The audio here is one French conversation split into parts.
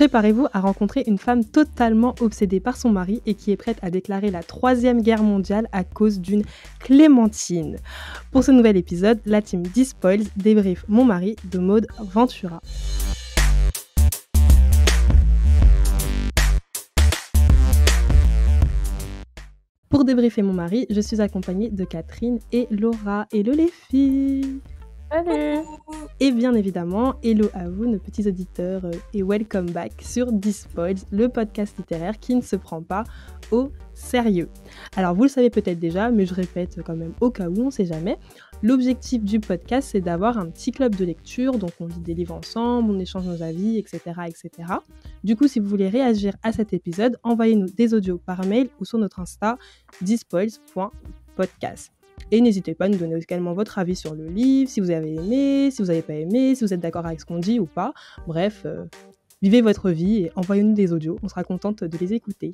Préparez-vous à rencontrer une femme totalement obsédée par son mari et qui est prête à déclarer la Troisième Guerre mondiale à cause d'une clémentine. Pour ce nouvel épisode, la team Dispoils débriefe Mon mari de mode Ventura. Pour débriefer mon mari, je suis accompagnée de Catherine et Laura. et les filles Salut Et bien évidemment, hello à vous, nos petits auditeurs, euh, et welcome back sur Dispoils, le podcast littéraire qui ne se prend pas au sérieux. Alors vous le savez peut-être déjà, mais je répète quand même au cas où, on sait jamais. L'objectif du podcast, c'est d'avoir un petit club de lecture, donc on lit des livres ensemble, on échange nos avis, etc., etc. Du coup, si vous voulez réagir à cet épisode, envoyez-nous des audios par mail ou sur notre Insta dispoils.podcast. Et n'hésitez pas à nous donner également votre avis sur le livre, si vous avez aimé, si vous n'avez pas aimé, si vous êtes d'accord avec ce qu'on dit ou pas. Bref, euh, vivez votre vie et envoyez-nous des audios, on sera contente de les écouter.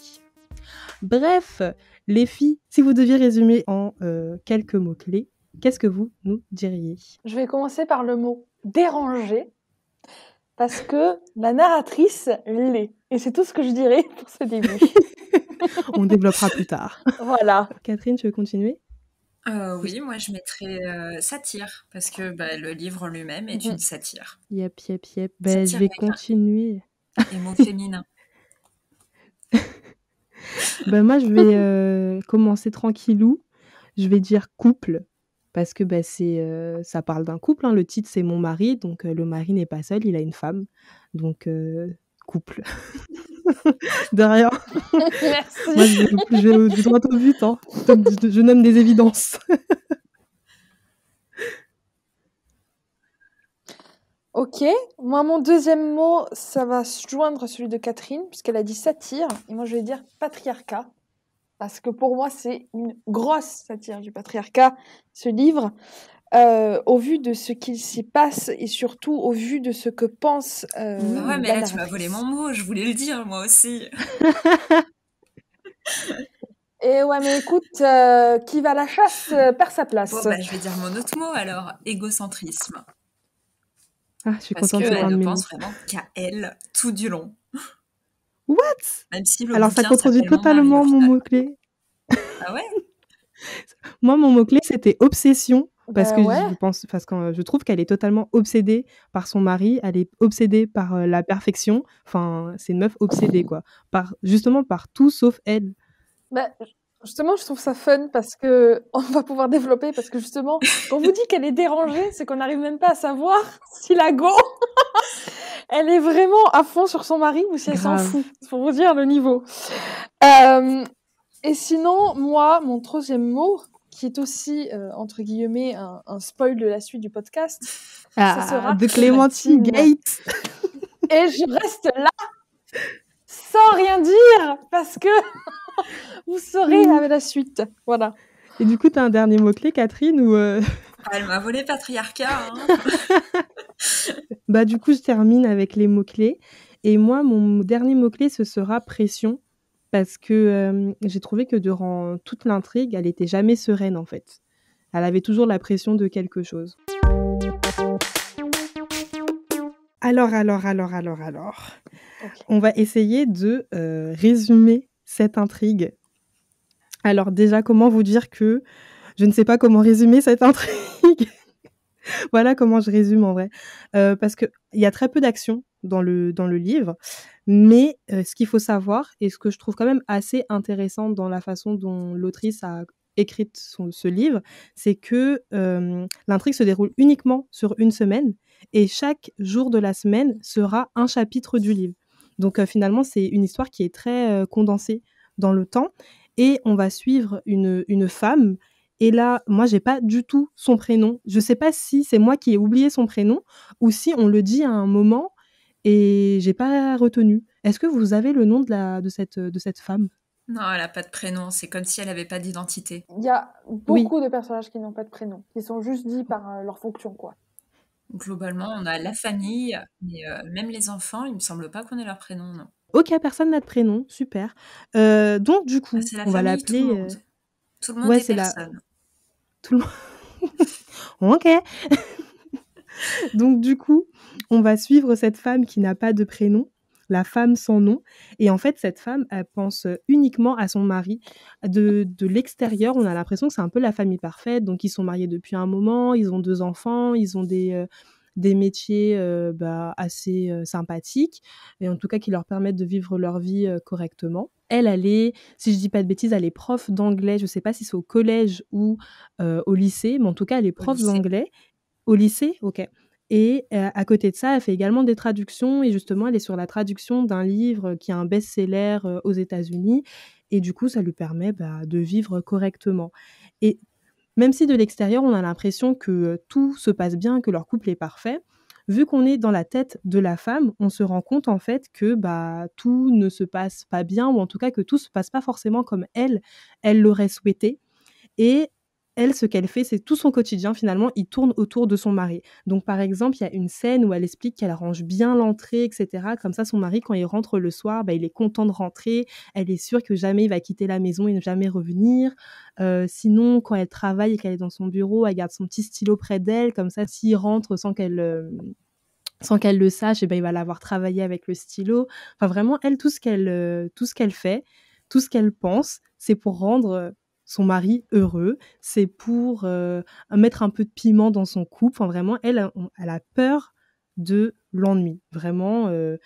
Bref, les filles, si vous deviez résumer en euh, quelques mots-clés, qu'est-ce que vous nous diriez Je vais commencer par le mot déranger, parce que la narratrice l'est. Et c'est tout ce que je dirais pour ce début. on développera plus tard. Voilà. Catherine, tu veux continuer euh, oui, moi je mettrais euh, satire, parce que bah, le livre en lui-même est mmh une satire. Yep, yep, yep. Bah, je vais continuer. Et mon féminin. Bah, moi je vais euh, commencer tranquillou. Je vais dire couple, parce que c'est, ça parle d'un couple. Hein. Le titre c'est Mon mari, donc le mari n'est pas seul, il a une femme. Donc couple. Derrière. Merci. Moi, je, vais du droit au but. Hein. je nomme des évidences. Ok, moi mon deuxième mot, ça va se joindre à celui de Catherine, puisqu'elle a dit satire, et moi je vais dire patriarcat, parce que pour moi c'est une grosse satire du patriarcat, ce livre. Euh, au vu de ce qu'il s'y passe et surtout au vu de ce que pense. Euh, bah ouais, mais là, tu m'as volé mon mot, je voulais le dire moi aussi. et ouais, mais écoute, euh, qui va à la chasse perd sa place. Bon, bah, je vais dire mon autre mot alors égocentrisme. Ah, je suis Parce qu'elle ne pense vraiment qu'à elle tout du long. What Alors ça contredit totalement mon mot-clé. Ah ouais Moi, mon mot-clé, c'était obsession parce bah, que je pense, parce que je trouve qu'elle est totalement obsédée par son mari, elle est obsédée par la perfection. Enfin, c'est une meuf obsédée quoi, par justement par tout sauf elle. Bah, justement, je trouve ça fun parce que on va pouvoir développer parce que justement, quand on vous dit qu'elle est dérangée, c'est qu'on n'arrive même pas à savoir si la go elle est vraiment à fond sur son mari ou si elle s'en fout. Pour vous dire le niveau. et sinon, moi, mon troisième mot, qui est aussi, euh, entre guillemets, un, spoil de la suite du podcast. Ah, de Clémentine Gates. Et je reste là sans rien dire parce que vous saurez mm. la suite. Voilà. Et du coup, tu as un dernier mot-clé, Catherine ou euh? ah, Elle m'a volé patriarcat. Hein. bah, du coup, je termine avec les mots-clés. Et moi, mon dernier mot-clé, ce sera pression parce que j'ai trouvé que durant toute l'intrigue, elle n'était jamais sereine en fait. Elle avait toujours la pression de quelque chose. Alors, alors, alors, alors, alors. On va essayer de résumer cette intrigue. Alors déjà, comment vous dire que je ne sais pas comment résumer cette intrigue voilà comment je résume en vrai. parce parce qu'il y a très peu d'action dans le, dans le livre. Mais ce qu'il faut savoir, et ce que je trouve quand même assez intéressant dans la façon dont l'autrice a écrit son, ce livre, c'est que l'intrigue se déroule uniquement sur une semaine, et chaque jour de la semaine sera un chapitre du livre. Donc finalement, c'est une histoire qui est très condensée dans le temps, et on va suivre une, une femme et là, moi, j'ai pas du tout son prénom. Je sais pas si c'est moi qui ai oublié son prénom ou si on le dit à un moment et j'ai pas retenu. Est-ce que vous avez le nom de, la, de, cette, de cette femme non, elle n'a pas de prénom. C'est comme si elle n'avait pas d'identité. Il y a beaucoup de personnages qui n'ont pas de prénom, Ils sont juste dits par euh, leur fonction, quoi. Globalement, on a la famille, mais euh, même les enfants, il me semble pas qu'on ait leur prénom, non. Ok, personne n'a de prénom, super. Euh, donc du coup, ah, on va l'appeler. Tout, le monde, est, personne. Tout le monde. ok. donc du coup, on va suivre cette femme qui n'a pas de prénom, la femme sans nom. Et en fait, cette femme, elle pense uniquement à son mari. De, l'extérieur, on a l'impression que c'est un peu la famille parfaite. Donc, ils sont mariés depuis un moment, ils ont deux enfants, ils ont des, euh, des métiers euh, bah, assez euh, sympathiques, et en tout cas qui leur permettent de vivre leur vie correctement. Elle, elle si je ne dis pas de bêtises, elle est prof d'anglais. Je ne sais pas si c'est au collège ou au lycée, mais en tout cas, elle est prof d'anglais. Au lycée, ok. Et euh, à côté de ça, elle fait également des traductions. Et justement, elle est sur la traduction d'un livre qui a un best-seller euh, aux États-Unis. Et du coup, ça lui permet bah, de vivre correctement. Et même si de l'extérieur, on a l'impression que euh, tout se passe bien, que leur couple est parfait, vu qu'on est dans la tête de la femme, on se rend compte en fait que bah, tout ne se passe pas bien, ou en tout cas que tout se passe pas forcément comme elle, elle l'aurait souhaité. Et elle, ce qu'elle fait, c'est tout son quotidien finalement, il tourne autour de son mari. Donc par exemple, il y a une scène où elle explique qu'elle arrange bien l'entrée, etc. Comme ça, son mari, quand il rentre le soir, bah, il est content de rentrer, elle est sûre que jamais il va quitter la maison et ne jamais revenir. Euh, sinon, quand elle travaille et qu'elle est dans son bureau, elle garde son petit stylo près d'elle, comme ça, s'il rentre sans qu'elle... Euh, sans qu'elle le sache, et eh ben, il va l'avoir travaillé avec le stylo. Enfin, vraiment, elle, tout ce qu'elle, euh, tout ce qu'elle fait, tout ce qu'elle pense, c'est pour rendre son mari heureux, c'est pour euh, mettre un peu de piment dans son couple. Enfin, vraiment, elle, elle a peur de l'ennui. Vraiment, euh,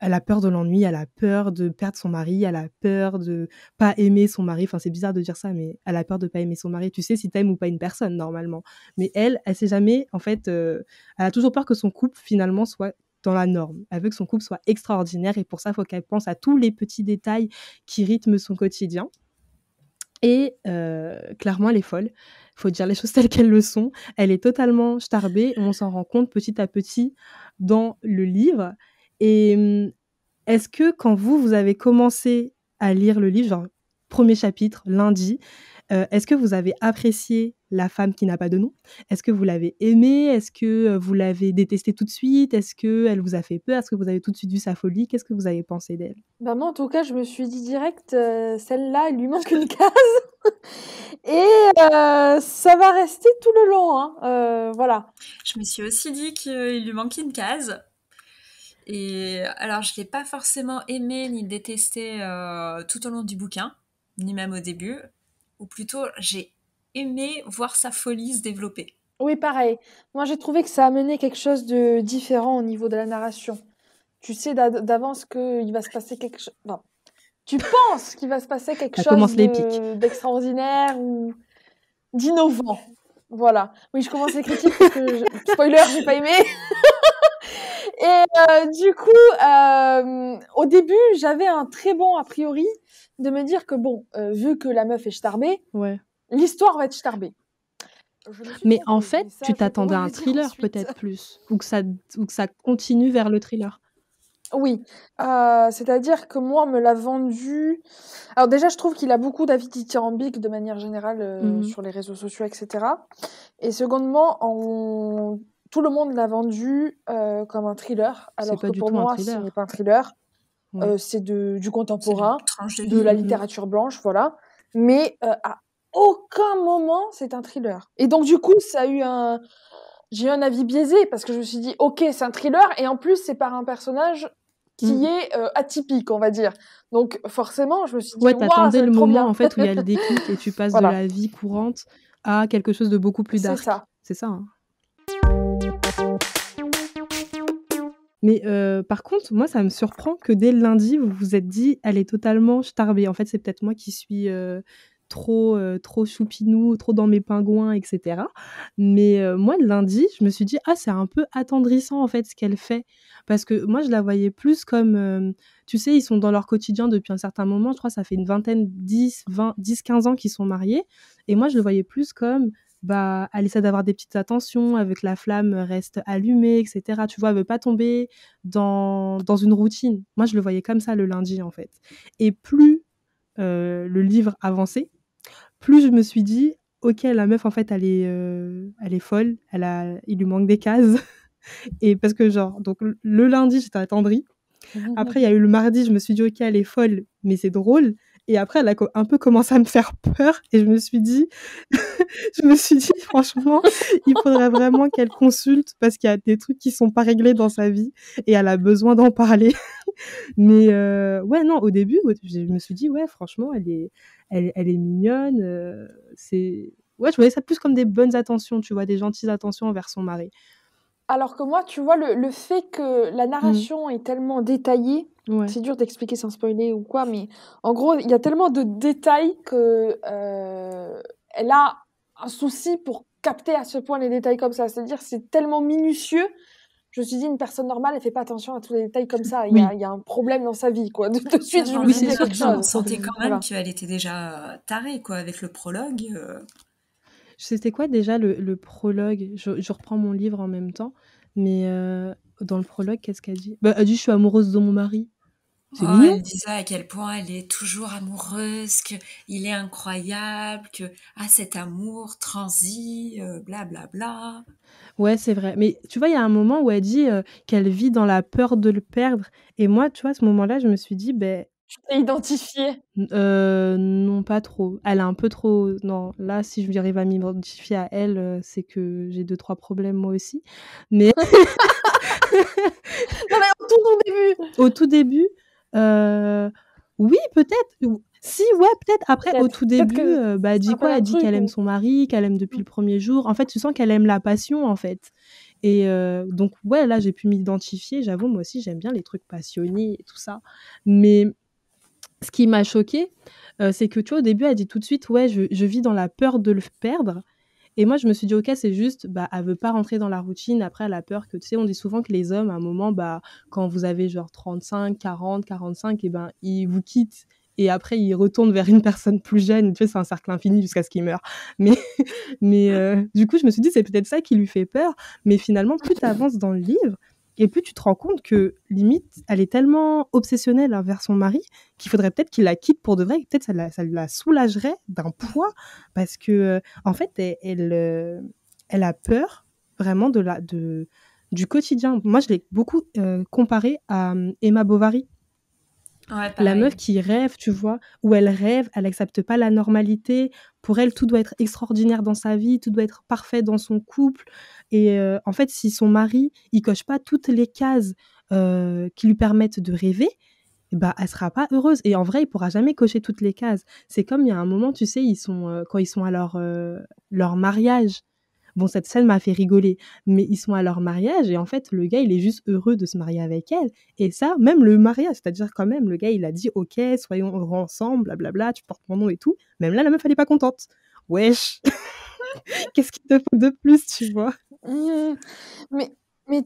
elle a peur de l'ennui, elle a peur de perdre son mari, elle a peur de pas aimer son mari. Enfin, c'est bizarre de dire ça, mais elle a peur de pas aimer son mari. Tu sais si tu aimes ou pas une personne normalement. Mais elle, elle sait jamais. En fait, euh, elle a toujours peur que son couple finalement soit dans la norme. Elle veut que son couple soit extraordinaire et pour ça, il faut qu'elle pense à tous les petits détails qui rythment son quotidien. Et clairement, elle est folle. Il faut dire les choses telles qu'elles le sont. Elle est totalement starbée. on s'en rend compte petit à petit dans le livre. Et mmh, est-ce que quand vous, vous avez commencé à lire le livre, premier chapitre, lundi. Euh, est-ce que vous avez apprécié La femme qui n'a pas de nom Est-ce que vous l'avez aimée Est-ce que euh, vous l'avez détestée tout de suite Est-ce qu'elle vous a fait peur Est-ce que vous avez tout de suite vu sa folie Qu'est-ce que vous avez pensé d'elle bah, Moi, en tout cas, je me suis dit direct, euh, celle-là, il lui manque une case. Et ça va rester tout le long. Hein. voilà. Je me suis aussi dit qu'il lui manquait une case. Et alors, je ne l'ai pas forcément aimée ni détestée tout au long du bouquin ni même au début, ou plutôt j'ai aimé voir sa folie se développer. Oui, pareil. Moi, j'ai trouvé que ça a amenait quelque chose de différent au niveau de la narration. Tu sais d'avance qu'il va se passer quelque chose. tu penses qu'il va se passer quelque chose d'extraordinaire ou d'innovant. Voilà. Oui, je commence les critiques parce que je... spoiler, j'ai pas aimé. Et euh, du coup, euh, au début, j'avais un très bon a priori de me dire que bon, euh, vu que la meuf est starbée, ouais. l'histoire va être starbée. Mais en fait, tu t'attendais à un thriller peut-être plus, ou que, ça, ou que ça continue vers le thriller. Oui, euh, c'est-à-dire que moi, on me l'a vendu. Alors déjà, je trouve qu'il a beaucoup d'avis dithyrambiques de manière générale euh, mhm. sur les réseaux sociaux, etc. Et secondement, tout le monde l'a vendu comme un thriller, alors que pour moi, ce n'est pas un thriller. Euh, c'est du contemporain, de, la mm-hmm. littérature blanche, voilà. Mais euh, à aucun moment, c'est un thriller. Et donc, du coup, ça a eu un. J'ai eu un avis biaisé parce que je me suis dit, ok, c'est un thriller, et en plus, c'est par un personnage qui mm. est euh, atypique, on va dire. Donc, forcément, je me suis dit, ouais, t'attendais le moment en fait où il y a le déclic et tu passes de la vie courante à quelque chose de beaucoup plus dark. C'est ça. C'est ça. Hein. Mais euh, par contre, moi, ça me surprend que dès le lundi, vous vous êtes dit, elle est totalement starbée. En fait, c'est peut-être moi qui suis euh, trop, euh, trop choupinou, trop dans mes pingouins, etc. Mais moi, le lundi, je me suis dit, ah, c'est un peu attendrissant, en fait, ce qu'elle fait. Parce que moi, je la voyais plus comme, tu sais, ils sont dans leur quotidien depuis un certain moment. Je crois ça fait une vingtaine, 10, 20, 10, 15 ans qu'ils sont mariés. Et moi, je le voyais plus comme, bah, elle essaie d'avoir des petites attentions, avec la flamme reste allumée, etc. Tu vois, elle veut pas tomber dans, une routine. Moi, je le voyais comme ça le lundi, en fait. Et plus euh, le livre avançait, plus je me suis dit, ok, la meuf, en fait, elle est, euh, elle est folle, elle a, il lui manque des cases. Et parce que, genre, donc le lundi, j'étais attendrie. Après, il y a eu le mardi, je me suis dit, ok, elle est folle, mais c'est drôle. Et après, elle a un peu commencé à me faire peur et je me suis dit, je me suis dit, franchement, il faudrait vraiment qu'elle consulte parce qu'il y a des trucs qui sont pas réglés dans sa vie et elle a besoin d'en parler. Mais euh, ouais, non, au début, je me suis dit, ouais, franchement, elle est, elle, elle est mignonne. Euh, c'est ouais, je voyais ça plus comme des bonnes attentions, tu vois, des gentilles attentions envers son mari. Alors que moi, tu vois, le, le fait que la mm. narration est tellement détaillée, c'est dur d'expliquer sans spoiler ou quoi, mais en gros, il y a tellement de détails que euh, elle a un souci pour capter à ce point les détails comme ça. C'est-à-dire, c'est tellement minutieux. Je me suis dit, une personne normale, elle fait pas attention à tous les détails comme ça. Il, y, a, un problème dans sa vie, quoi. De, de suite, je me c'est sentais quand même qu'elle était déjà tarée, quoi, avec le prologue. Euh. C'était quoi déjà le, prologue je, reprends mon livre en même temps, mais euh, dans le prologue, qu'est-ce qu'elle dit bah, Elle dit Je suis amoureuse de mon mari. Oh, elle me disait à quel point elle est toujours amoureuse, qu'il est incroyable, que ah, cet amour transi, euh, blablabla. Ouais, c'est vrai. Mais tu vois, il y a un moment où elle dit euh, qu'elle vit dans la peur de le perdre. Et moi, tu vois, à ce moment-là, je me suis dit, ben. tu t'es identifiée euh, Non, pas trop. Elle est un peu trop. Non, là, si je arrive à m'identifier à elle, c'est que j'ai deux, trois problèmes moi aussi. Mais. non, mais au tout début Au tout début euh, oui, peut-être. Si, ouais, peut-être. Après, au tout début, euh, bah, elle dit quoi Elle dit qu'elle aime hein. son mari, qu'elle aime depuis mm. le premier jour. En fait, tu sens qu'elle aime la passion, en fait. Et euh, donc, ouais, là, j'ai pu m'identifier. J'avoue, moi aussi, j'aime bien les trucs passionnés et tout ça. Mais ce qui m'a choqué c'est que, tu vois, au début, elle dit tout de suite, ouais, je vis dans la peur de le perdre. Et moi, je me suis dit, ok, c'est juste, bah, elle veut pas rentrer dans la routine. Après, elle a peur que, tu sais, on dit souvent que les hommes, à un moment, bah, quand vous avez genre 35, 40, 45, et ben, ils vous quittent. Et après, ils retournent vers une personne plus jeune. Tu sais, c'est un cercle infini jusqu'à ce qu'il meure. Mais, mais euh, du coup, je me suis dit, c'est peut-être ça qui lui fait peur. Mais finalement, plus tu avances dans le livre, et puis tu te rends compte que limite, elle est tellement obsessionnelle envers son mari qu'il faudrait peut-être qu'il la quitte pour de vrai. Peut-être ça la, ça la soulagerait d'un poids parce que euh, en fait, elle, euh, elle, a peur vraiment de la de du quotidien. Moi, je l'ai beaucoup euh, comparée à Emma Bovary la meuf qui rêve, tu vois, où elle rêve, elle n'accepte pas la normalité. Pour elle, tout doit être extraordinaire dans sa vie, tout doit être parfait dans son couple. Et euh, en fait, si son mari, il coche pas toutes les cases euh, qui lui permettent de rêver, bah, elle sera pas heureuse. Et en vrai, il pourra jamais cocher toutes les cases. C'est comme il y a un moment, tu sais, ils sont, euh, quand ils sont à leur mariage, Bon, cette scène m'a fait rigoler, mais ils sont à leur mariage et en fait, le gars, il est juste heureux de se marier avec elle. Et ça, même le mariage, c'est-à-dire quand même, le gars, il a dit, ok, soyons heureux ensemble, blablabla, tu portes mon nom et tout. Même là, la meuf, elle est pas contente. Wesh Qu'est-ce qu'il te faut de plus, tu vois mmh. Mais, mais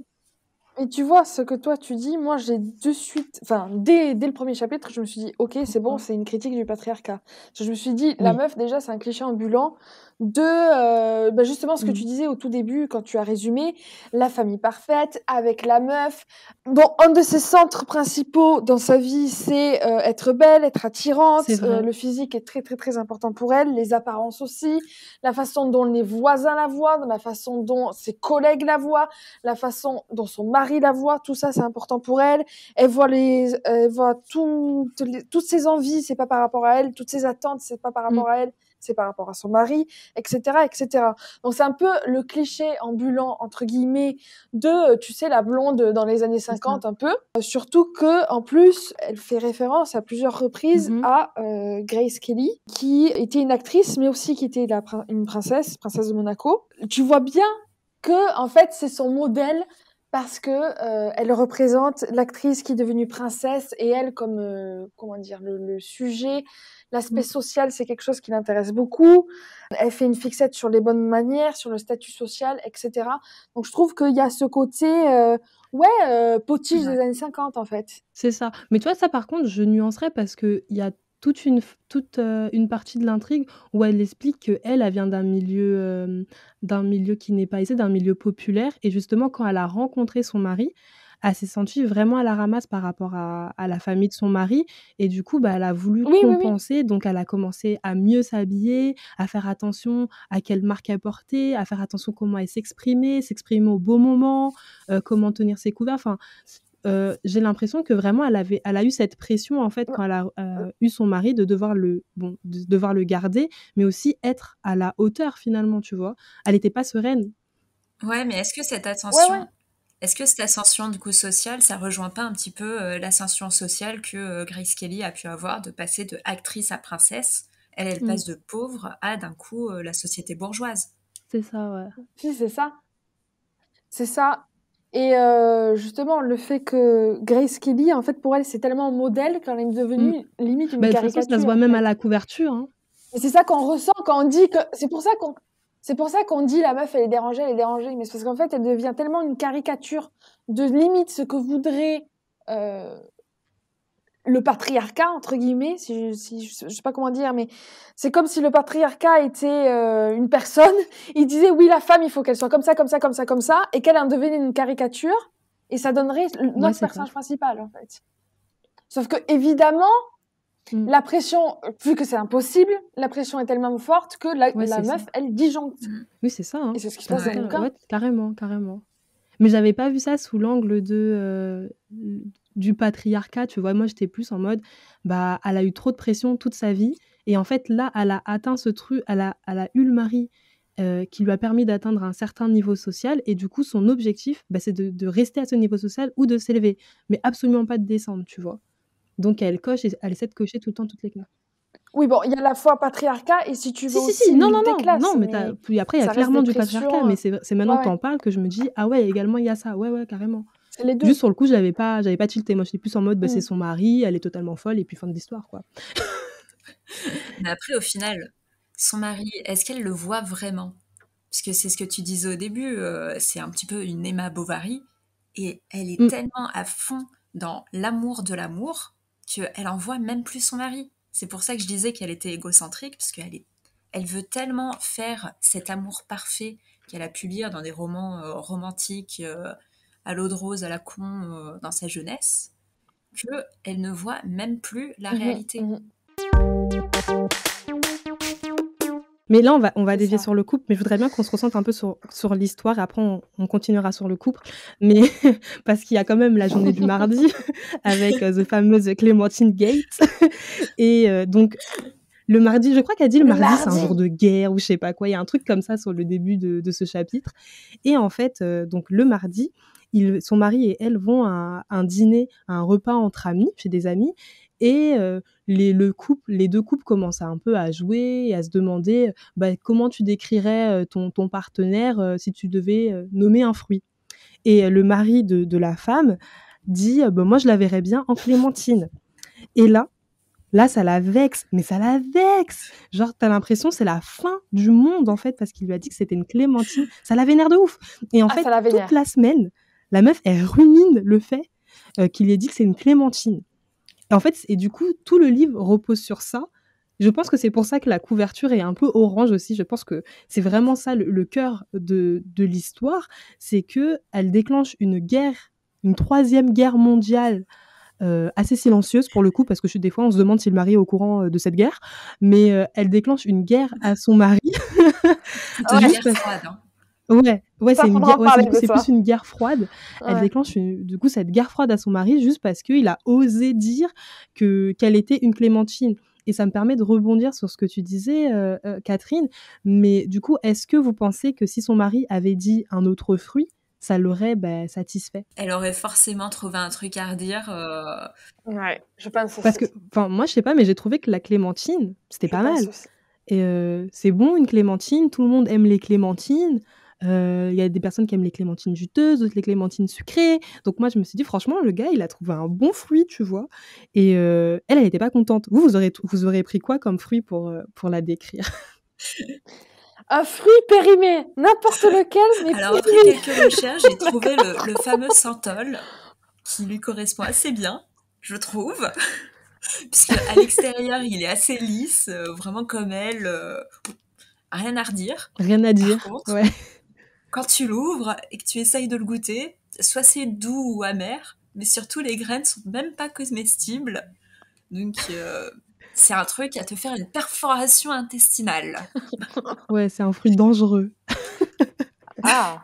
et tu vois, ce que toi tu dis, moi j'ai de suite, enfin dès, dès, le premier chapitre, je me suis dit, ok, c'est bon, mm. c'est une critique du patriarcat. Je me suis dit, la meuf déjà, c'est un cliché ambulant de euh, bah, justement ce que mm. tu disais au tout début quand tu as résumé, la famille parfaite avec la meuf. Bon, un de ses centres principaux dans sa vie, c'est euh, être belle, être attirante. Euh, le physique est très très très important pour elle, les apparences aussi, la façon dont les voisins la voient, la façon dont ses collègues la voient, la façon dont son mari Marie la voit, tout ça, c'est important pour elle. Elle voit les, elle voit toutes, toutes ses envies, c'est pas par rapport à elle. Toutes ses attentes, c'est pas par rapport mm. à elle c'est par rapport à son mari, etc., etc. Donc c'est un peu le cliché ambulant entre guillemets de, tu sais, la blonde dans les années 50 un peu. Euh, surtout que en plus, elle fait référence à plusieurs reprises mm-hmm. à euh, Grace Kelly, qui était une actrice, mais aussi qui était la, une princesse, princesse de Monaco. Tu vois bien que en fait c'est son modèle parce que euh, elle représente l'actrice qui est devenue princesse et elle comme euh, comment dire le, sujet l'aspect mm. social c'est quelque chose qui l'intéresse beaucoup elle fait une fixette sur les bonnes manières sur le statut social etc donc je trouve qu'il y a ce côté euh, ouais potige des années 50 en fait c'est ça mais toi ça par contre je nuancerais parce que il y a toute une, toute, euh, une partie de l'intrigue où elle explique qu'elle, elle vient d'un milieu, euh, d'un milieu qui n'est pas aisé, d'un milieu populaire. Et justement, quand elle a rencontré son mari, elle s'est sentie vraiment à la ramasse par rapport à, la famille de son mari. Et du coup, bah, elle a voulu compenser. Donc, elle a commencé à mieux s'habiller, à faire attention à quelle marque elle portait, à faire attention comment elle s'exprimait, s'exprimer au bon moment, euh, comment tenir ses couverts. Enfin, euh, j'ai l'impression que vraiment elle avait, elle a eu cette pression en fait quand elle a euh, eu son mari de devoir le, bon, de devoir le garder, mais aussi être à la hauteur finalement, tu vois. Elle n'était pas sereine. Ouais, mais est-ce que cette ascension est-ce que cette ascension du coup sociale, ça rejoint pas un petit peu euh, l'ascension sociale que Grace Kelly a pu avoir de passer de actrice à princesse Elle, mm. passe de pauvre à d'un coup la société bourgeoise. C'est ça, ouais. Oui, c'est ça. C'est ça. Et euh, justement, le fait que Grace Kelly, en fait, pour elle, c'est tellement un modèle qu'elle est devenue mm. limite une bah, caricature. ça se voit même à la couverture. Hein. Et c'est ça qu'on ressent quand on dit que. C'est pour ça qu'on. C'est pour ça qu'on dit la meuf, elle est dérangée, elle est dérangée. Mais c'est parce qu'en fait, elle devient tellement une caricature de limite ce que voudrait euh, le patriarcat entre guillemets je, sais pas comment dire mais c'est comme si le patriarcat était euh, une personne il disait oui la femme il faut qu'elle soit comme ça comme ça comme ça comme ça et qu'elle en devienne une caricature et ça donnerait notre personnage principal en fait sauf que évidemment mm. la pression vu que c'est impossible la pression est tellement forte que la, meuf elle disjoncte mm. oui c'est ça hein. et c'est ce qui se passe carrément carrément mais j'avais pas vu ça sous l'angle de euh, du patriarcat, tu vois. Moi, j'étais plus en mode, bah, elle a eu trop de pression toute sa vie. Et en fait, là, elle a atteint ce truc, elle a, elle a eu le mari euh, qui lui a permis d'atteindre un certain niveau social. Et du coup, son objectif, bah, c'est de, rester à ce niveau social ou de s'élever, mais absolument pas de descendre, tu vois. Donc, elle coche, et elle essaie de cocher tout le temps toutes les classes. Oui, bon, il y a la fois patriarcat et si tu veux. Si, aussi non, non, non, non, mais, après, il y a clairement du patriarcat, mais c'est maintenant qu'on que t'en parles que je me dis, ah ouais, également, il y a ça, ouais, ouais, carrément. Juste sur le coup, j'avais pas, j'avais pas tilté. Moi, suis plus en mode, bah, mm. c'est son mari, elle est totalement folle, et puis fin de l'histoire, quoi. Mais après, au final, son mari, est-ce qu'elle le voit vraiment Parce que c'est ce que tu disais au début, euh, c'est un petit peu une Emma Bovary, et elle est mm. tellement à fond dans l'amour de l'amour qu'elle en voit même plus son mari. C'est pour ça que je disais qu'elle était égocentrique, parce qu'elle est... elle veut tellement faire cet amour parfait qu'elle a pu lire dans des romans euh, romantiques. Euh, à l'eau de rose à la con euh, dans sa jeunesse, qu'elle ne voit même plus la mhm, réalité. Mhm. Mais là, on va, on va dévier sur le couple, mais je voudrais bien qu'on se ressente un peu sur, sur l'histoire. Après, on, continuera sur le couple, mais parce qu'il y a quand même la journée du mardi avec euh, The fameuse Clémentine Gates. Et euh, donc, le mardi, je crois qu'elle dit le, mardi, c'est un jour de guerre ou je sais pas quoi. Il y a un truc comme ça sur le début de, de ce chapitre. Et en fait, donc le mardi, son mari et elle vont à, un dîner, à un repas entre amis, chez des amis, et euh, les, deux couples commencent un peu à jouer à se demander euh, bah, comment tu décrirais euh, ton, partenaire si tu devais nommer un fruit. Et le mari de, la femme dit bah, Moi, je la verrais bien en clémentine. Et là, ça la vexe, mais ça la vexe. Genre, t'as l'impression c'est la fin du monde en fait parce qu'il lui a dit que c'était une clémentine. Ça la vénère de ouf. Et en ah, fait, toute la semaine, la meuf, elle rumine le fait qu'il euh, qu'il ait dit que c'est une clémentine. Et en fait, et du coup, tout le livre repose sur ça. Je pense que c'est pour ça que la couverture est un peu orange aussi. Je pense que c'est vraiment ça le, cœur de, l'histoire, c'est que elle déclenche une guerre, une troisième guerre mondiale euh, assez silencieuse pour le coup, parce que je, des fois on se demande si le mari est au courant euh, de cette guerre, mais elle déclenche une guerre à son mari. Ouais, ouais, c'est plus une guerre froide. Elle déclenche du coup cette guerre froide à son mari juste parce qu'il a osé dire que qu'elle était une clémentine. Et ça me permet de rebondir sur ce que tu disais, euh, euh, Catherine. Mais du coup, est-ce que vous pensez que si son mari avait dit un autre fruit, ça l'aurait bah, satisfait. Elle aurait forcément trouvé un truc à redire. Euh. Ouais, je pense Parce que, enfin, moi, je sais pas, mais j'ai trouvé que la clémentine, c'était pas mal. Et c'est bon, une clémentine, tout le monde aime les clémentines. Euh, il y a des personnes qui aiment les clémentines juteuses, d'autres les clémentines sucrées. Donc moi, je me suis dit, franchement, le gars, il a trouvé un bon fruit, tu vois. Et euh, elle, elle n'était pas contente. Vous, vous aurez, pris quoi comme fruit pour, euh, pour la décrire un fruit périmé, n'importe lequel, mais Alors, après quelques recherches, j'ai trouvé le, fameux santol, qui lui correspond assez bien, je trouve. Puisqu'à à l'extérieur, il est assez lisse, vraiment comme elle. rien à redire. Rien à dire. Quand tu l'ouvres et que tu essayes de le goûter, soit c'est doux ou amer, mais surtout les graines sont même pas comestibles. Donc euh, c'est un truc à te faire une perforation intestinale. ouais, c'est un fruit dangereux. ah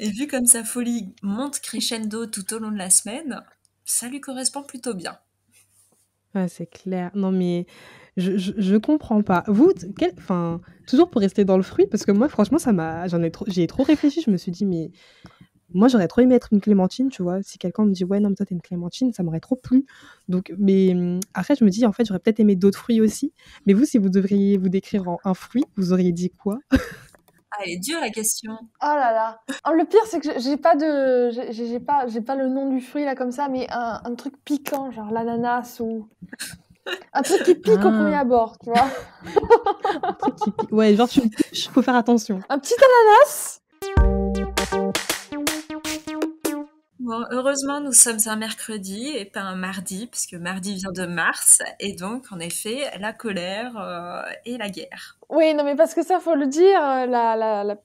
Et vu comme sa folie monte crescendo tout au long de la semaine, ça lui correspond plutôt bien. Ouais, c'est clair. Non mais je, comprends pas. Vous, quel, enfin, toujours pour rester dans le fruit, parce que moi, franchement, ça m'a, j'en ai trop, j'y trop réfléchi. Je me suis dit, mais moi, j'aurais trop aimé être une clémentine, tu vois. Si quelqu'un me dit, ouais, non, mais toi, t'es une clémentine, ça m'aurait trop plu. Donc, mais hum, après, je me dis, en fait, j'aurais peut-être aimé d'autres fruits aussi. Mais vous, si vous devriez vous décrire en un fruit, vous auriez dit quoi Ah, elle est la question. Oh là là. Oh, le pire, c'est que j'ai pas de, j'ai pas, j'ai pas le nom du fruit là comme ça, mais un, un truc piquant, genre l'ananas ou un truc qui pique au ah. premier abord, tu vois. un Ouais, genre, il faut faire attention. Un petit ananas Bon, heureusement, nous sommes un mercredi et pas un mardi, puisque mardi vient de Mars, et donc, en effet, la colère euh, et la guerre. Oui, non, mais parce que ça, faut le dire, euh,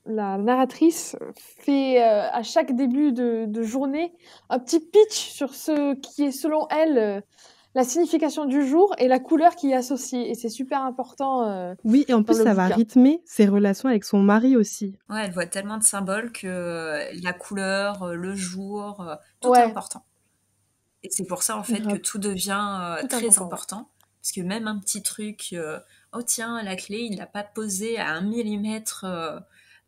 la, narratrice fait euh, à chaque début de, journée un petit pitch sur ce qui est, selon elle, la signification du jour et la couleur qui y associe. Et c'est super important. Euh, oui, et en plus, ça va rythmer ses relations avec son mari aussi. Ouais, elle voit tellement de symboles que euh, la couleur, euh, le jour, tout est important. Et c'est pour ça, en fait, que tout devient très important. Parce que même un petit truc, oh tiens, la clé, il l'a pas posée à un millimètre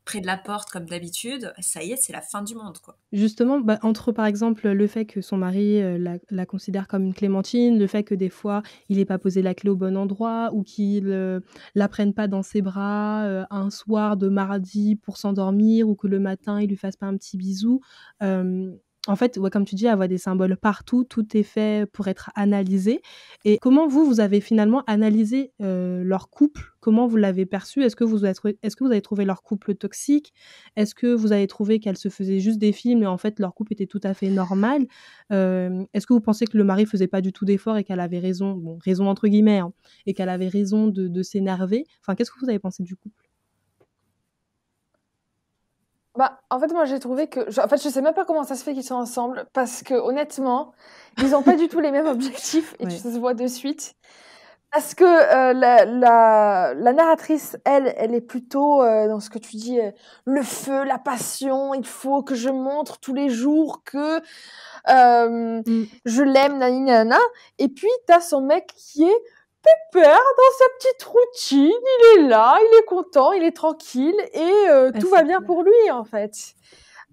près de la porte comme d'habitude, ça y est, c'est la fin du monde. quoi. Justement, bah, entre par exemple le fait que son mari euh, la, considère comme une clémentine, le fait que des fois il n'ait pas posé la clé au bon endroit ou qu'il ne euh, la prenne pas dans ses bras euh, un soir de mardi pour s'endormir ou que le matin il lui fasse pas un petit bisou, en fait, comme tu dis, avoir des symboles partout, tout est fait pour être analysé. Et comment vous, vous avez finalement analysé euh, leur couple Comment vous l'avez perçu Est-ce que, vous avez trouvé, leur couple toxique Est-ce que vous avez trouvé qu'elle se faisait juste des films et en fait leur couple était tout à fait normal euh, Est-ce que vous pensez que le mari faisait pas du tout d'efforts et qu'elle avait raison, bon, raison entre guillemets, hein, et qu'elle avait raison de, de s'énerver Enfin, qu'est-ce que vous avez pensé du couple bah, en fait, moi, j'ai trouvé que. En fait, je sais même pas comment ça se fait qu'ils sont ensemble, parce que honnêtement, ils ont pas du tout les mêmes objectifs, et tu ça se voit de suite. Parce que euh, la, narratrice, elle, elle est plutôt euh, dans ce que tu dis, euh, le feu, la passion, il faut que je montre tous les jours que mm. je l'aime, nanana. Et puis, tu as son mec qui est peur dans sa petite routine, il est là, il est content, il est tranquille et euh, tout va bien, pour lui en fait.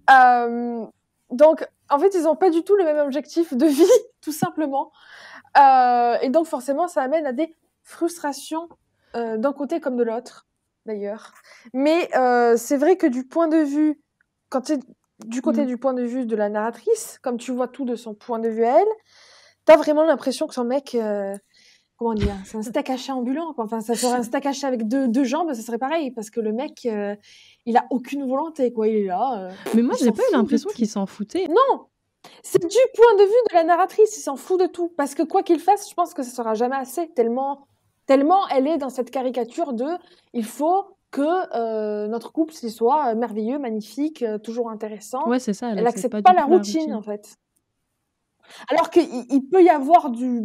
Euh, donc en fait, ils n'ont pas du tout le même objectif de vie, tout simplement. Euh, et donc forcément, ça amène à des frustrations d'un côté comme de l'autre, d'ailleurs. Mais c'est vrai que du point de vue, quand tu du côté mm. du point de vue de la narratrice, comme tu vois tout de son point de vue à elle, t'as vraiment l'impression que son mec, comment dire, c'est un stack à ambulant. Enfin, ça serait un stack avec deux, deux, jambes, ça serait pareil, parce que le mec, euh, il a aucune volonté, quoi. Il est là. Euh, mais moi, j'ai pas eu l'impression qu'il s'en foutait. Non, c'est du point de vue de la narratrice, il s'en fout de tout, parce que quoi qu'il fasse, je pense que ça sera jamais assez, tellement, tellement elle est dans cette caricature de, il faut que euh, notre couple soit merveilleux, magnifique, toujours intéressant. Ouais, c'est ça. Elle, n'accepte accepte pas, la, routine, en fait. Alors qu'il peut y avoir du,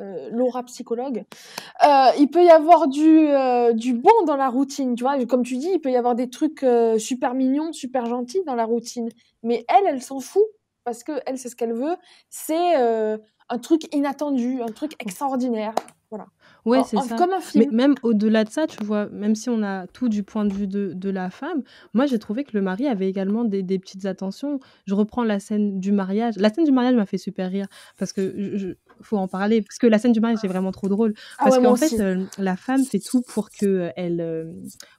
euh, laura psychologue, euh, il peut y avoir du, euh, du bon dans la routine, tu vois. Comme tu dis, il peut y avoir des trucs super mignons, super gentils dans la routine. Mais elle, elle s'en fout parce que elle, c'est ce qu'elle veut. C'est un truc inattendu, un truc mmh. extraordinaire. Ouais, c'est Comme un Mais même au-delà de ça, tu vois, même si on a tout du point de vue de, la femme, moi j'ai trouvé que le mari avait également des, petites attentions. Je reprends la scène du mariage. La scène du mariage m'a fait super rire parce que je, faut en parler parce que la scène du mariage est vraiment trop drôle ah parce qu'en fait euh, la femme fait tout pour que euh, elle euh,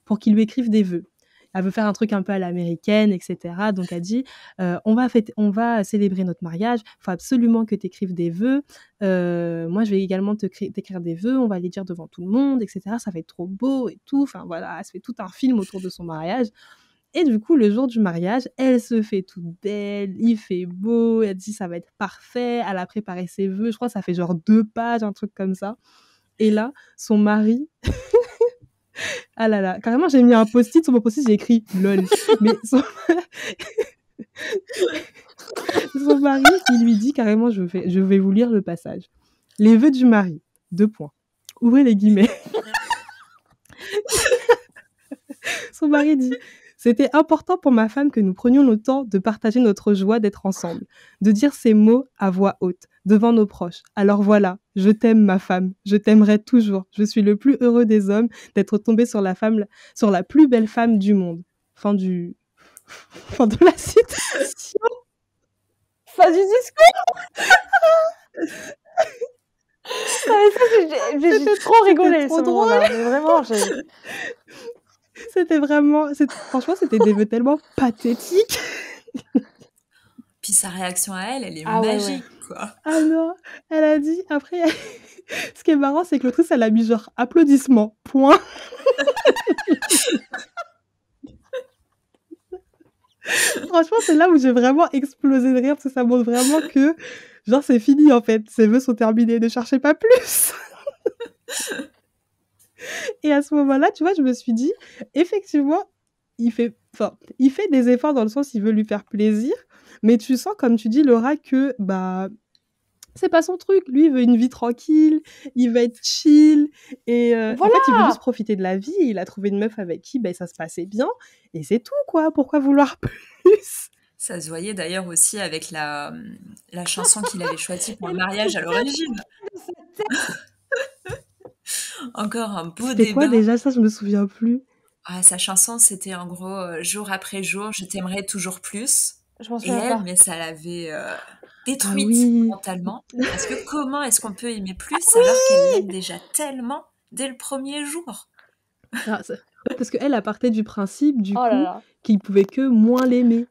pour qu'il lui écrive des vœux. Elle veut faire un truc un peu à l'américaine, etc. Donc elle dit, euh, on, va on va célébrer notre mariage, il faut absolument que tu écrives des vœux. Euh, moi, je vais également te t'écrire des vœux, on va les dire devant tout le monde, etc. Ça va être trop beau et tout. Enfin voilà, elle se fait tout un film autour de son mariage. Et du coup, le jour du mariage, elle se fait toute belle, il fait beau, elle dit ça va être parfait, elle a préparé ses vœux, je crois que ça fait genre deux pages, un truc comme ça. Et là, son mari, Ah là là, carrément, j'ai mis un post-it sur mon post-it, j'ai écrit lol. Mais son... mari, lui dit carrément je vais, je vais vous lire le passage. Les vœux du mari, deux points. Ouvrez les guillemets. son mari dit c'était important pour ma femme que nous prenions le temps de partager notre joie d'être ensemble, de dire ces mots à voix haute, devant nos proches. Alors voilà, je t'aime ma femme, je t'aimerai toujours, je suis le plus heureux des hommes d'être tombé sur la femme, sur la plus belle femme du monde. Fin du... Fin de la citation Fin du discours ah, J'ai trop rigolé trop drôle. vraiment, j'ai... C'était vraiment. Franchement, c'était des tellement pathétiques. Puis sa réaction à elle, elle est ah magique, quoi. Ah non, elle a dit. Après, ce qui est marrant, c'est que truc elle a mis genre applaudissement, point. Franchement, c'est là où j'ai vraiment explosé de rire, parce que ça montre vraiment que, genre, c'est fini en fait. Ses vœux sont terminés, ne cherchez pas plus. Et à ce moment-là, tu vois, je me suis dit, effectivement, il fait, enfin, il fait des efforts dans le sens, il veut lui faire plaisir, mais tu sens, comme tu dis, Laura, que bah, c'est pas son truc. Lui, il veut une vie tranquille, il veut être chill. Et euh, en fait, il veut juste profiter de la vie. Il a trouvé une meuf avec qui ben, ça se passait bien. Et c'est tout, quoi. Pourquoi vouloir plus Ça se voyait d'ailleurs aussi avec la, hum, la chanson qu'il avait choisie pour le mariage à l'origine. Encore un beau C'était quoi déjà ça Je me souviens plus. Ah, sa chanson, c'était en gros euh, jour après jour, je t'aimerais toujours plus. Je et elle, mais ça l'avait euh, ah détruite mentalement. Parce que comment est-ce qu'on peut aimer plus ah alors qu'elle l'aime déjà tellement dès le premier jour ah, Parce qu'elle, elle partait du principe du oh coup qu'il pouvait que moins l'aimer.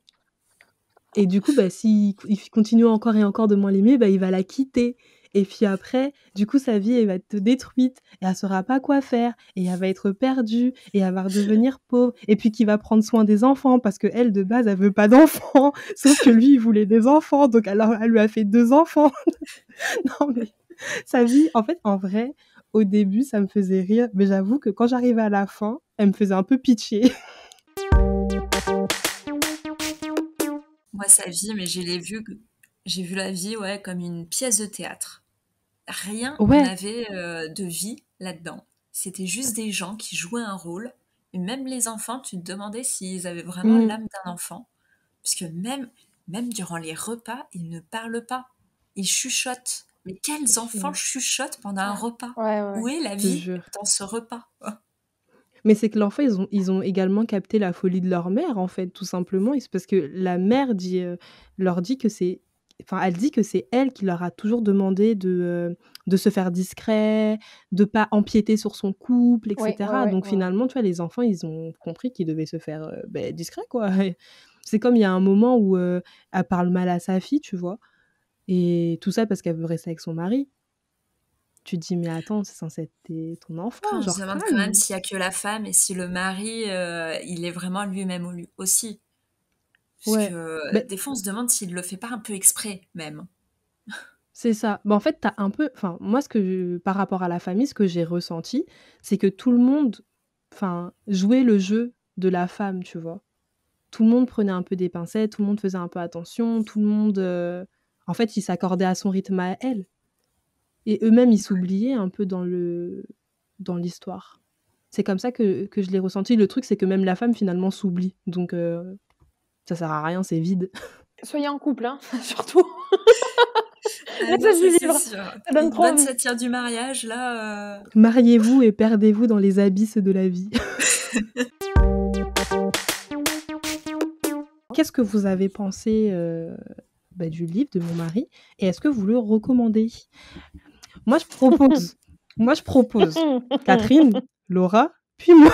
Et du coup, bah, s'il continue encore et encore de moins l'aimer, bah, il va la quitter. Et puis après, du coup, sa vie, elle va être détruite et elle saura pas quoi faire et elle va être perdue et elle va redevenir pauvre. Et puis qui va prendre soin des enfants parce que elle, de base, elle veut pas d'enfants. Sauf que lui, il voulait des enfants. Donc alors, elle lui a fait deux enfants. non, mais sa vie, en fait, en vrai, au début, ça me faisait rire. Mais j'avoue que quand j'arrivais à la fin, elle me faisait un peu pitié. Moi, sa vie, mais je l'ai vue j'ai vu la vie, ouais, comme une pièce de théâtre. Rien n'avait euh, de vie là-dedans. C'était juste des gens qui jouaient un rôle. Et même les enfants, tu te demandais s'ils avaient vraiment mm. l'âme d'un enfant. Puisque même, même durant les repas, ils ne parlent pas. Ils chuchotent. Mais quels enfants chuchotent pendant un repas Où est la vie dans ce repas Mais c'est que l'enfant, ils ont, ils ont également capté la folie de leur mère, en fait, tout simplement. parce que la mère dit, euh, leur dit que c'est enfin, elle dit que c'est elle qui leur a toujours demandé de, euh, de se faire discret, de pas empiéter sur son couple, etc. Donc finalement, tu vois, les enfants, ils ont compris qu'ils devaient se faire euh, ben, discret, quoi. C'est comme il y a un moment où euh, elle parle mal à sa fille, tu vois. Et tout ça parce qu'elle veut rester avec son mari. Tu te dis, mais attends, c'est censé être ton enfant. je me demande quand même s'il n'y a que la femme et si le mari, il est vraiment lui-même aussi. Parce euh, des fois, on se demande s'il ne le fait pas un peu exprès, même. C'est ça. en fait, as un peu. Enfin, moi, ce que par rapport à la famille, ce que j'ai ressenti, c'est que tout le monde, enfin, jouait le jeu de la femme, tu vois. Tout le monde prenait un peu des pincettes, tout le monde faisait un peu attention, tout le monde. Euh, en fait, il s'accordait à son rythme à elle. Et eux-mêmes, ils s'oubliaient un peu dans le dans l'histoire. C'est comme ça que, je l'ai ressenti. Le truc, c'est que même la femme, finalement, s'oublie. Donc, euh, ça sert à rien, c'est vide. Soyez en couple, hein, surtout. C'est satire du mariage, là. Euh. Mariez-vous et perdez-vous dans les abysses de la vie. Qu'est-ce que vous avez pensé euh, bah, du livre de mon mari et est-ce que vous le recommandez Moi, je propose. moi, je propose. Catherine, Laura, puis moi.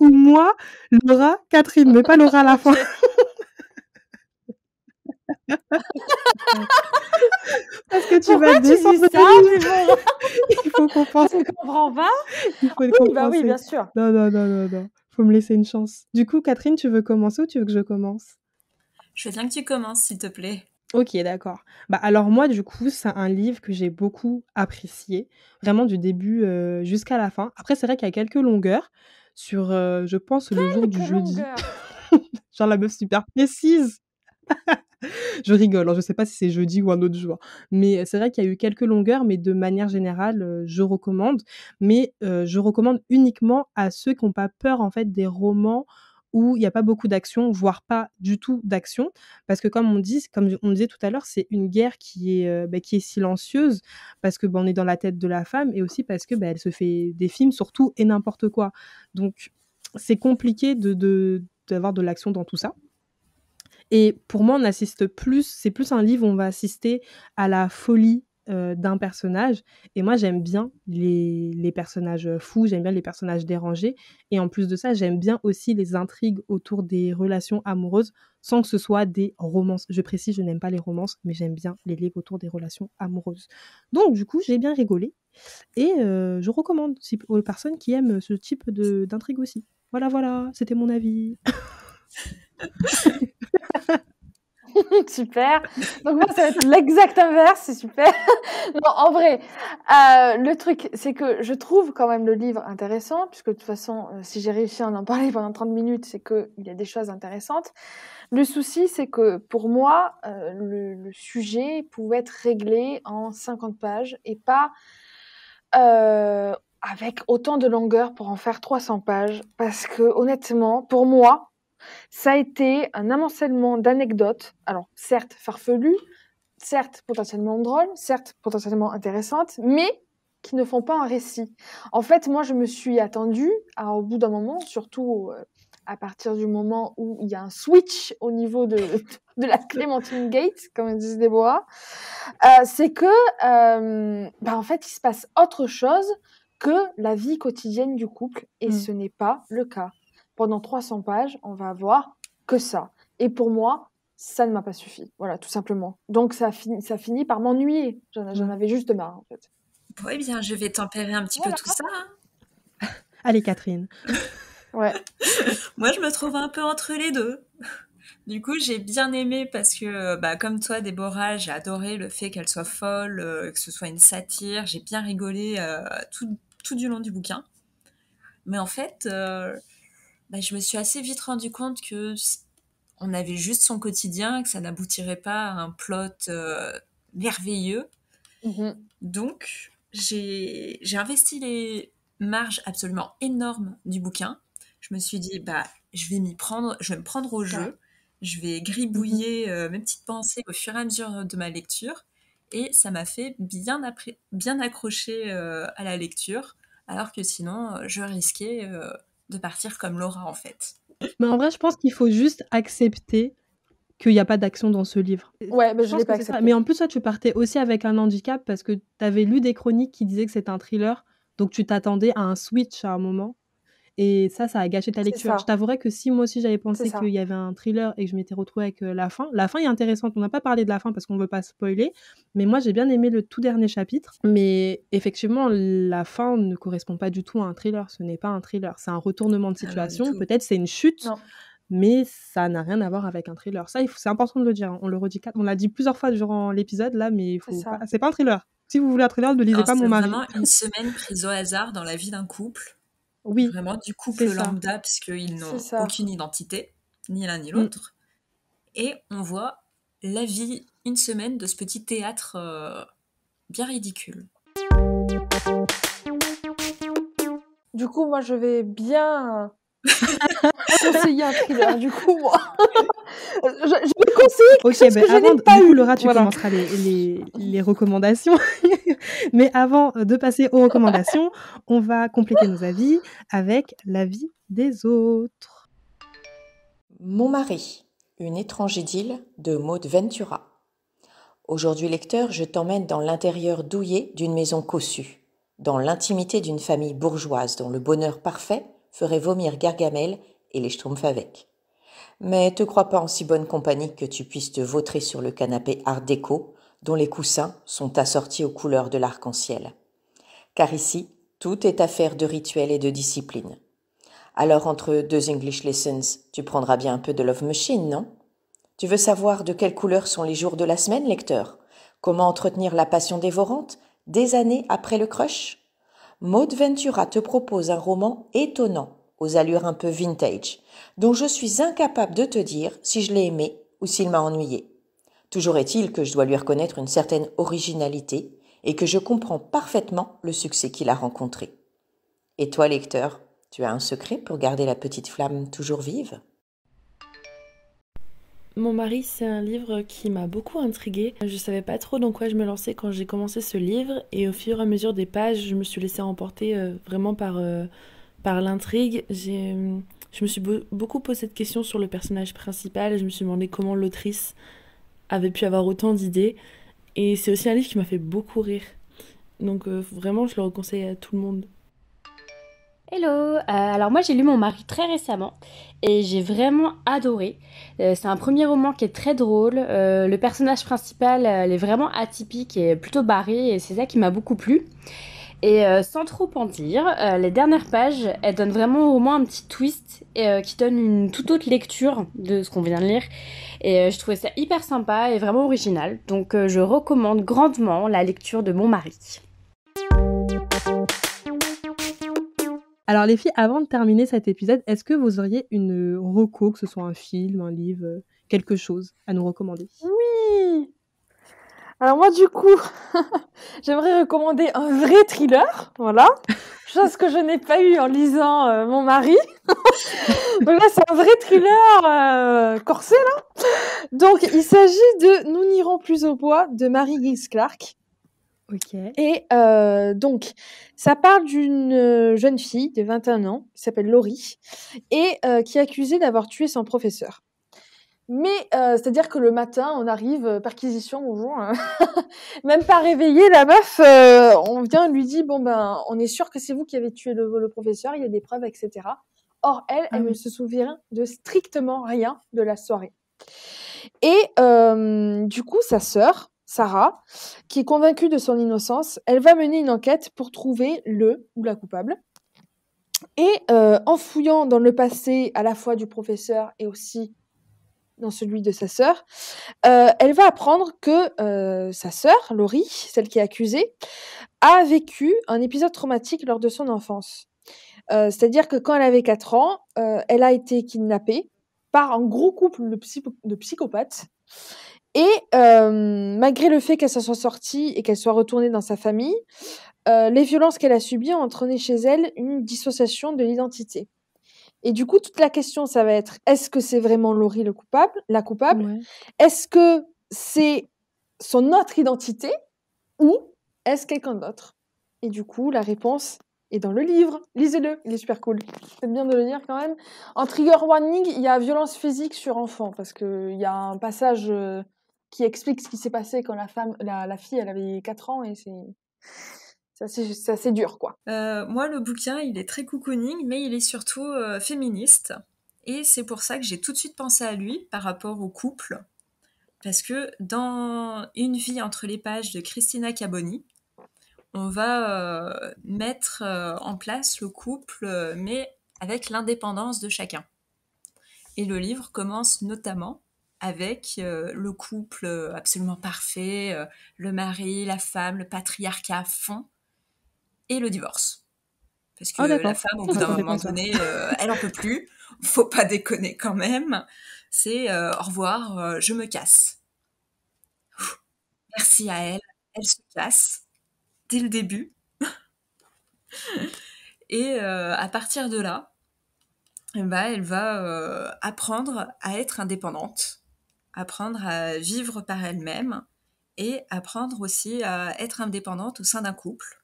Ou moi, Laura, Catherine, mais pas Laura à la fin. Parce que tu vas descendre. ça, Il faut qu'on pense. Tu comprends pas Il faut oui, bah bien sûr. Non, non, non, non, Faut me laisser une chance. Du coup, Catherine, tu veux commencer ou tu veux que je commence Je veux bien que tu commences, s'il te plaît. Ok, d'accord. Bah alors moi, du coup, c'est un livre que j'ai beaucoup apprécié, vraiment du début euh, jusqu'à la fin. Après, c'est vrai qu'il y a quelques longueurs, sur, euh, je pense, le jour du jeudi. Genre la meuf super précise. je rigole, alors hein, je sais pas si c'est jeudi ou un autre jour. Mais euh, c'est vrai qu'il y a eu quelques longueurs, mais de manière générale, euh, je recommande. Mais je recommande uniquement à ceux qui n'ont pas peur en fait des romans où il n'y a pas beaucoup d'action, voire pas du tout d'action, parce que comme on dit, comme on disait tout à l'heure, c'est une guerre qui est, euh, bah, qui est silencieuse, parce que bah, est dans la tête de la femme, et aussi parce que bah, se fait des films surtout et n'importe quoi. Donc c'est compliqué de d'avoir de, l'action dans tout ça. Et pour moi, on assiste plus, c'est plus un livre où on va assister à la folie euh, d'un personnage. Et moi, j'aime bien les, personnages fous, j'aime bien les personnages dérangés. Et en plus de ça, j'aime bien aussi les intrigues autour des relations amoureuses, sans que ce soit des romances. Je précise, je n'aime pas les romances, mais j'aime bien les livres autour des relations amoureuses. Donc, du coup, j'ai bien rigolé. Et euh, je recommande aux personnes qui aiment ce type d'intrigue aussi. Voilà, voilà, c'était mon avis. super. Donc moi, ça va être l'exact inverse, c'est super. non, en vrai, euh, le truc, c'est que je trouve quand même le livre intéressant, puisque de toute façon, euh, si j'ai réussi à en parler pendant 30 minutes, c'est qu'il y a des choses intéressantes. Le souci, c'est que pour moi, euh, le, sujet pouvait être réglé en 50 pages et pas avec autant de longueur pour en faire 300 pages. Parce que honnêtement, pour moi, ça a été un amoncellement d'anecdotes, alors certes farfelues, certes potentiellement drôles, certes potentiellement intéressantes, mais qui ne font pas un récit. En fait, moi, je me suis attendue, au bout d'un moment, surtout euh, à partir du moment où il y a un switch au niveau de, la Clémentine Gate, comme disent les euh, c'est que, euh, bah, en fait, il se passe autre chose que la vie quotidienne du couple, et mm. ce n'est pas le cas pendant 300 pages, on va avoir que ça. Et pour moi, ça ne m'a pas suffi. Voilà, tout simplement. Donc ça finit, ça finit par m'ennuyer. J'en mm. avais juste marre, en fait. Oui eh bien, je vais tempérer un petit peu tout ça. Hein. Allez, Catherine. ouais. Moi, je me trouve un peu entre les deux. Du coup, j'ai bien aimé parce que, bah, comme toi, Déborah, j'ai adoré le fait qu'elle soit folle, euh, que ce soit une satire. J'ai bien rigolé euh, tout, tout, du long du bouquin. Mais en fait, euh, bah, je me suis assez vite rendu compte que on avait juste son quotidien, que ça n'aboutirait pas à un plot euh, merveilleux. Mm-hmm. Donc, j'ai investi les marges absolument énormes du bouquin. Je me suis dit, bah, je vais m'y prendre, je vais me prendre au jeu, je vais gribouiller mm-hmm. euh, mes petites pensées au fur et à mesure de ma lecture. Et ça m'a fait bien, bien accrocher euh, à la lecture, alors que sinon, je risquais de partir comme Laura en fait. Mais en vrai, je pense qu'il faut juste accepter qu'il n'y a pas d'action dans ce livre. Ouais, mais je, ne l'ai pas accepté. Mais en plus, toi, tu partais aussi avec un handicap parce que tu avais lu des chroniques qui disaient que c'est un thriller, donc tu t'attendais à un switch à un moment. Et ça, ça a gâché ta lecture. Je t'avouerais que si moi aussi j'avais pensé qu'il y avait un thriller et que je m'étais retrouvée avec euh, la fin, la fin est intéressante. On n'a pas parlé de la fin parce qu'on ne veut pas spoiler. Mais moi, j'ai bien aimé le tout dernier chapitre. Mais effectivement, la fin ne correspond pas du tout à un thriller. Ce n'est pas un thriller. C'est un retournement de ah, situation. Peut-être c'est une chute. mais ça n'a rien à voir avec un thriller. Ça, c'est important de le dire. Hein. On le redit, on l'a dit plusieurs fois durant l'épisode là, mais faut c'est pas un thriller. Si vous voulez un thriller, ne lisez pas mon mari. C'est vraiment une semaine prise au hasard dans la vie d'un couple vraiment du couple lambda, qu'ils n'ont aucune identité, ni l'un ni l'autre. Mm. Et on voit la vie, une semaine de ce petit théâtre euh, bien ridicule. Du coup, moi, je vais bien conseiller un thriller, du coup, moi. je, je le conseille. Ok, ben avant, pas Laura, tu commenceras les, recommandations. Mais avant de passer aux recommandations, on va compléter nos avis avec l'avis des autres. Mon mari, une étrange idylle de Maud Ventura. Aujourd'hui, lecteur, je t'emmène dans l'intérieur douillet d'une maison cossue, dans l'intimité d'une famille bourgeoise dont le bonheur parfait ferait vomir Gargamel et les Schtroumpfs avec mais te crois pas en si bonne compagnie que tu puisses te vautrer sur le canapé art déco, dont les coussins sont assortis aux couleurs de l'arc-en-ciel. Car ici, tout est affaire de rituel et de discipline. Alors entre deux English lessons, tu prendras bien un peu de Love Machine, non Tu veux savoir de quelle couleurs sont les jours de la semaine, lecteur Comment entretenir la passion dévorante des années après le crush Maud Ventura te propose un roman étonnant aux allures un peu vintage, dont je suis incapable de te dire si je l'ai aimé ou s'il m'a ennuyé. Toujours est-il que je dois lui reconnaître une certaine originalité et que je comprends parfaitement le succès qu'il a rencontré. Et toi, lecteur, tu as un secret pour garder la petite flamme toujours vive Mon mari, c'est un livre qui m'a beaucoup intriguée. Je ne savais pas trop dans quoi je me lançais quand j'ai commencé ce livre et au fur et à mesure des pages, je me suis laissée emporter euh, vraiment par... Euh, par l'intrigue. Euh, je me suis beaucoup posé cette question sur le personnage principal je me suis demandé comment l'autrice avait pu avoir autant d'idées. Et c'est aussi un livre qui m'a fait beaucoup rire. Donc euh, vraiment, je le recommande à tout le monde. Hello euh, Alors moi j'ai lu Mon mari très récemment et j'ai vraiment adoré. c'est un premier roman qui est très drôle. le personnage principal, est vraiment atypique et plutôt barré et c'est ça qui m'a beaucoup plu. Et euh, sans trop en dire, euh, les dernières pages, elles donnent vraiment au moins un petit twist euh, qui donne une toute autre lecture de ce qu'on vient de lire. Et je trouvais ça hyper sympa et vraiment original. Donc je recommande grandement la lecture de Mon mari. Alors les filles, avant de terminer cet épisode, est-ce que vous auriez une reco, que ce soit un film, un livre, quelque chose à nous recommander Oui alors moi du coup, j'aimerais recommander un vrai thriller, voilà, chose que je n'ai pas eue en lisant euh, mon mari. Donc là c'est un vrai thriller euh, corsé là. Donc il s'agit de Nous n'irons plus au bois de Marie Gilles Clark. Et euh, donc, ça parle d'une jeune fille de 21 ans qui s'appelle Laurie et qui est accusée d'avoir tué son professeur. Mais euh, c'est-à-dire que le matin, on arrive euh, perquisition, bonjour, hein. même pas réveillée, la meuf, euh, on vient lui dit bon ben, on est sûr que c'est vous qui avez tué le, le, professeur, il y a des preuves, etc. Or elle, ah elle ne se souvient de strictement rien de la soirée. Et du coup, sa sœur Sarah, qui est convaincue de son innocence, elle va mener une enquête pour trouver le ou la coupable. Et en fouillant dans le passé à la fois du professeur et aussi dans celui de sa sœur, euh, elle va apprendre que euh, sa sœur, Laurie, celle qui est accusée, a vécu un épisode traumatique lors de son enfance. Euh, c'est-à-dire que quand elle avait 4 ans, elle a été kidnappée par un gros couple de, de psychopathes. Et malgré le fait qu'elle s'en soit sortie et qu'elle soit retournée dans sa famille, les violences qu'elle a subies ont entraîné chez elle une dissociation de l'identité. Et du coup, toute la question, ça va être est-ce que c'est vraiment Laurie le coupable, la coupable Est-ce que c'est son autre identité ou est-ce quelqu'un d'autre Et du coup, la réponse est dans le livre. Lisez-le, il est super cool. C'est bien de le lire quand même. En trigger warning, il y a violence physique sur enfant parce qu'il y a un passage euh, qui explique ce qui s'est passé quand la, femme, la, fille elle avait 4 ans et c'est c'est dur, quoi. Euh, moi, le bouquin, il est très cocooning, mais il est surtout euh, féministe. Et c'est pour ça que j'ai tout de suite pensé à lui par rapport au couple. Parce que dans Une vie entre les pages de Christina Caboni, on va euh, mettre en place le couple, mais avec l'indépendance de chacun. Et le livre commence notamment avec le couple absolument parfait, le mari, la femme, le patriarcat à fond, et le divorce. Parce que ah, la femme, au bout d'un moment donné, euh, elle en peut plus. Faut pas déconner quand même. C'est euh, au revoir, euh, je me casse. merci à elle. Elle se casse dès le début. et à partir de là, bah, elle va apprendre à être indépendante, apprendre à vivre par elle-même et apprendre aussi à être indépendante au sein d'un couple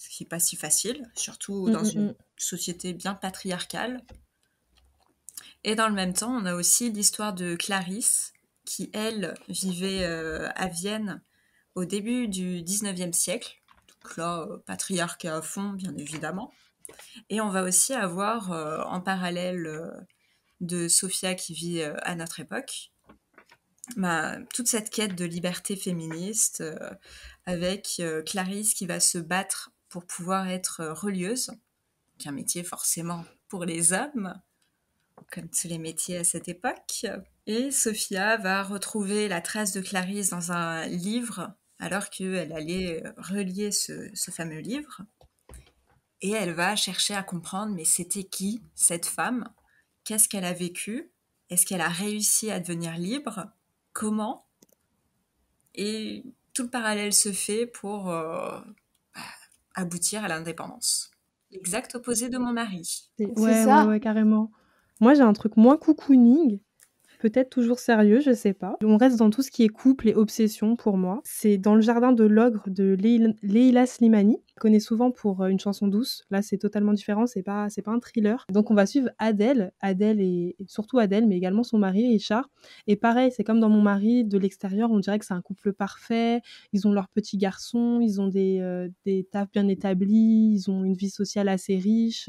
ce qui n'est pas si facile, surtout mmh, dans mmh, une mmh. société bien patriarcale. Et dans le même temps, on a aussi l'histoire de Clarisse, qui, elle, vivait euh, à Vienne au début du 19e siècle. Donc là, euh, patriarcat à fond, bien évidemment. Et on va aussi avoir, euh, en parallèle de Sophia qui vit à notre époque, bah, toute cette quête de liberté féministe, avec Clarisse qui va se battre pour pouvoir être euh, relieuse, qui est un métier forcément pour les hommes, comme tous les métiers à cette époque. Et Sophia va retrouver la trace de Clarisse dans un livre, alors qu'elle allait euh, relier ce, fameux livre. Et elle va chercher à comprendre, mais c'était qui cette femme Qu'est-ce qu'elle a vécu Est-ce qu'elle a réussi à devenir libre Comment Et tout le parallèle se fait pour euh, aboutir à l'indépendance. L'exact opposé de mon mari. Ouais, ça. carrément. Moi, j'ai un truc moins cocooning, peut-être toujours sérieux, je sais pas. On reste dans tout ce qui est couple et obsession pour moi. C'est dans le jardin de l'ogre de Leila Slimani connaît souvent pour euh, une chanson douce. Là, c'est totalement différent, c'est pas, c'est pas un thriller. Donc, on va suivre Adèle, Adèle et, surtout Adèle, mais également son mari Richard. Et pareil, c'est comme dans Mon mari, de l'extérieur, on dirait que c'est un couple parfait. Ils ont leur petit garçon, ils ont des, euh, des tafs bien établis, ils ont une vie sociale assez riche.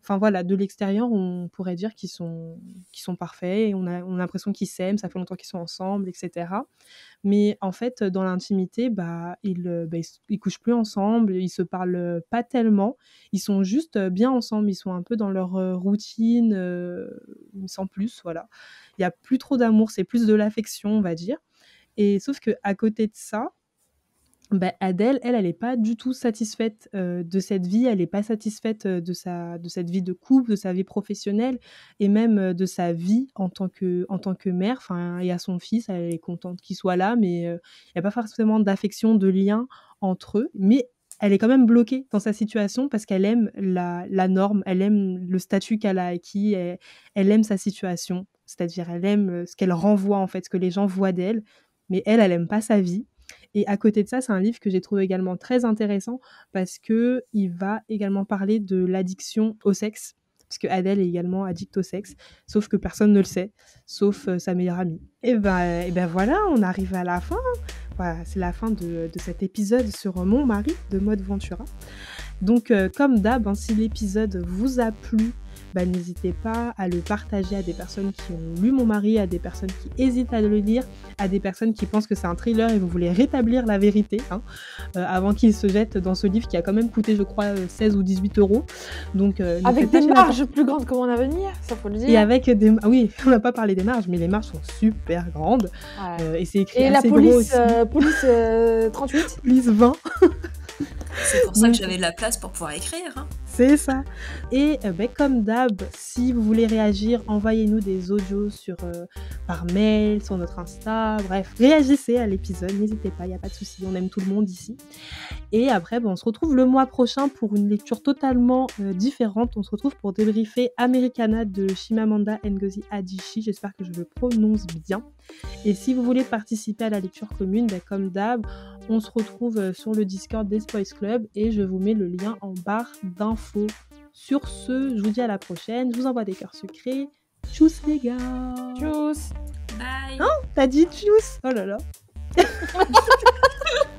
Enfin voilà, de l'extérieur, on pourrait dire qu'ils sont, qu'ils sont parfaits. on a, on a l'impression qu'ils s'aiment, ça fait longtemps qu'ils sont ensemble, etc. Mais en fait, dans l'intimité, bah, ils, euh, bah, ils, couchent plus ensemble, ils se parlent euh, pas tellement, ils sont juste euh, bien ensemble, ils sont un peu dans leur routine, sans plus, voilà. Il y a plus trop d'amour, c'est plus de l'affection, on va dire. Et sauf que côté de ça, bah, Adèle, elle, elle n'est pas du tout satisfaite euh, de cette vie, elle n'est pas satisfaite euh, de, sa, de cette vie de couple, de sa vie professionnelle et même euh, de sa vie en tant que, en tant que mère. Enfin, et à son fils, elle est contente qu'il soit là, mais il n'y a pas forcément d'affection, de lien entre eux. Mais elle est quand même bloquée dans sa situation parce qu'elle aime la, norme, elle aime le statut qu'elle a acquis, elle, elle aime sa situation, c'est-à-dire elle aime ce qu'elle renvoie en fait, ce que les gens voient d'elle. Mais elle, elle n'aime pas sa vie, et à côté de ça, c'est un livre que j'ai trouvé également très intéressant parce que il va également parler de l'addiction au sexe, parce que Adèle est également addict au sexe, sauf que personne ne le sait, sauf euh, sa meilleure amie. Et ben, et ben voilà, on arrive à la fin. Hein. Voilà, c'est la fin de, cet épisode sur mon mari de Mode Ventura. Donc, euh, comme d'hab, hein, si l'épisode vous a plu, bah, n'hésitez pas à le partager à des personnes qui ont lu Mon mari, à des personnes qui hésitent à le lire, à des personnes qui pensent que c'est un thriller et vous voulez rétablir la vérité hein, euh, avant qu'il se jette dans ce livre qui a quand même coûté, je crois, 16 euh, ou 18 euros. Donc, euh, avec des marges plus grandes que mon avenir, ça faut le dire. Et avec des. Ah oui, on n'a pas parlé des marges, mais les marges sont super grandes. et c'est écrit et la police, police 38 Police 20 C'est pour ça que j'avais de la place pour pouvoir écrire. Hein. C'est ça. Et euh, ben, comme d'hab, si vous voulez réagir, envoyez-nous des audios sur, euh, par mail, sur notre Insta. Bref, réagissez à l'épisode. N'hésitez pas, il n'y a pas de souci. On aime tout le monde ici. Et après, ben, on se retrouve le mois prochain pour une lecture totalement euh, différente. On se retrouve pour débriefer Americana de Shimamanda Ngozi Adichie. J'espère que je le prononce bien. Et si vous voulez participer à la lecture commune, ben, comme d'hab, on se retrouve sur le Discord des Spoils Club et je vous mets le lien en barre d'info. Sur ce, je vous dis à la prochaine. Je vous envoie des cœurs secrets. Tchuss les gars. Tchuss. Bye. Non, hein t'as dit tchuss. Oh là là.